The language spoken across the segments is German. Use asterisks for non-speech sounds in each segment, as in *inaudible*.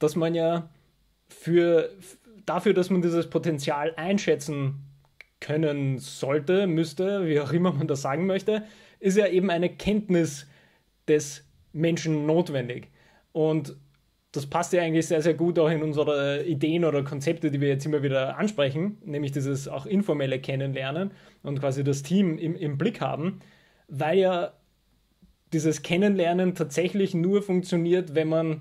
dass man ja für dafür, dass man dieses Potenzial einschätzen können sollte, müsste, wie auch immer man das sagen möchte, ist ja eben eine Kenntnis des Menschen notwendig. Und das passt ja eigentlich sehr, sehr gut auch in unsere Ideen oder Konzepte, die wir jetzt immer wieder ansprechen, nämlich dieses auch informelle Kennenlernen und quasi das Team im, im Blick haben, weil ja dieses Kennenlernen tatsächlich nur funktioniert, wenn man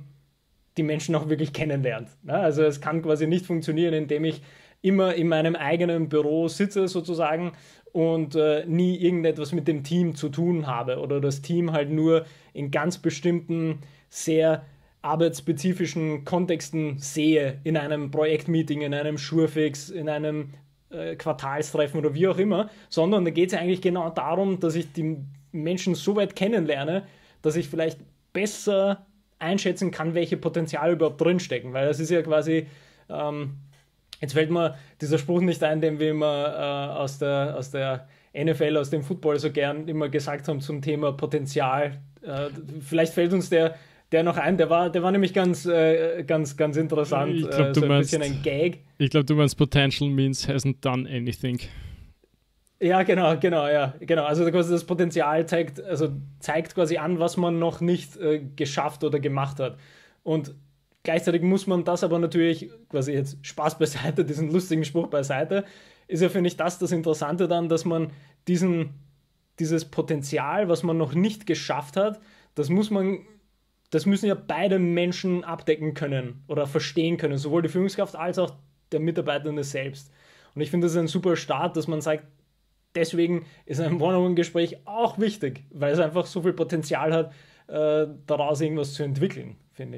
die Menschen auch wirklich kennenlernt. Also es kann quasi nicht funktionieren, indem ich immer in meinem eigenen Büro sitze sozusagen und äh, nie irgendetwas mit dem Team zu tun habe oder das Team halt nur in ganz bestimmten, sehr arbeitsspezifischen Kontexten sehe, in einem Projektmeeting, in einem Schurfix, in einem äh, Quartalstreffen oder wie auch immer, sondern da geht es eigentlich genau darum, dass ich die Menschen so weit kennenlerne, dass ich vielleicht besser einschätzen kann, welche Potenziale überhaupt drinstecken, weil das ist ja quasi, ähm, jetzt fällt mir dieser Spruch nicht ein, den wir immer äh, aus, der, aus der NFL, aus dem Football so gern immer gesagt haben zum Thema Potenzial. Äh, vielleicht fällt uns der, der noch ein, der war, der war nämlich ganz, äh, ganz, ganz interessant, ich glaub, äh, so ein ein Gag. Ich glaube, du meinst Potential means hasn't done anything. Ja, genau, genau, ja, genau. Also quasi das Potenzial zeigt, also zeigt quasi an, was man noch nicht äh, geschafft oder gemacht hat. Und gleichzeitig muss man das aber natürlich, quasi jetzt Spaß beiseite, *laughs* diesen lustigen Spruch beiseite, ist ja, finde ich, das das Interessante dann, dass man diesen, dieses Potenzial, was man noch nicht geschafft hat, das muss man, das müssen ja beide Menschen abdecken können oder verstehen können, sowohl die Führungskraft als auch der Mitarbeitende selbst. Und ich finde, das ist ein super Start, dass man sagt, deswegen ist ein One-on-One-Gespräch auch wichtig, weil es einfach so viel Potenzial hat, äh, daraus irgendwas zu entwickeln, finde ich.